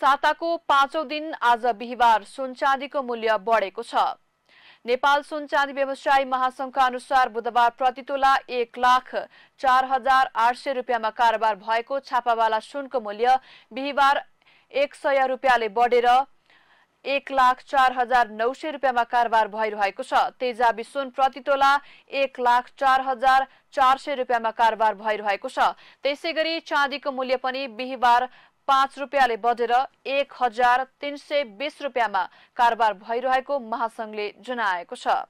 साताको पाँचौ दिन आज बिहिबार चाँदीको मूल्य बढेको छ नेपाल सुनचाँदी व्यवसायी महासंघका अनुसार बुधबार प्रतितोला एक लाख चार हजार आठ सय रुपियाँमा कारोबार भएको छापावाला सुनको मूल्य बिहिबार एक सय रुपियाँले बढेर एक लाख चार हजार नौ सय रुपियाँमा कारोबार भइरहेको छ तेजाबी सुन प्रतितोला एक लाख चार हजार चार सय रुपियाँमा कारोबार भइरहेको छ त्यसै गरी चाँदीको मूल्य पनि बिहिबार पाँच रुपियाँले बढेर एक हजार तिन सय बिस रुपियाँमा कारोबार भइरहेको महासंघले जनाएको छ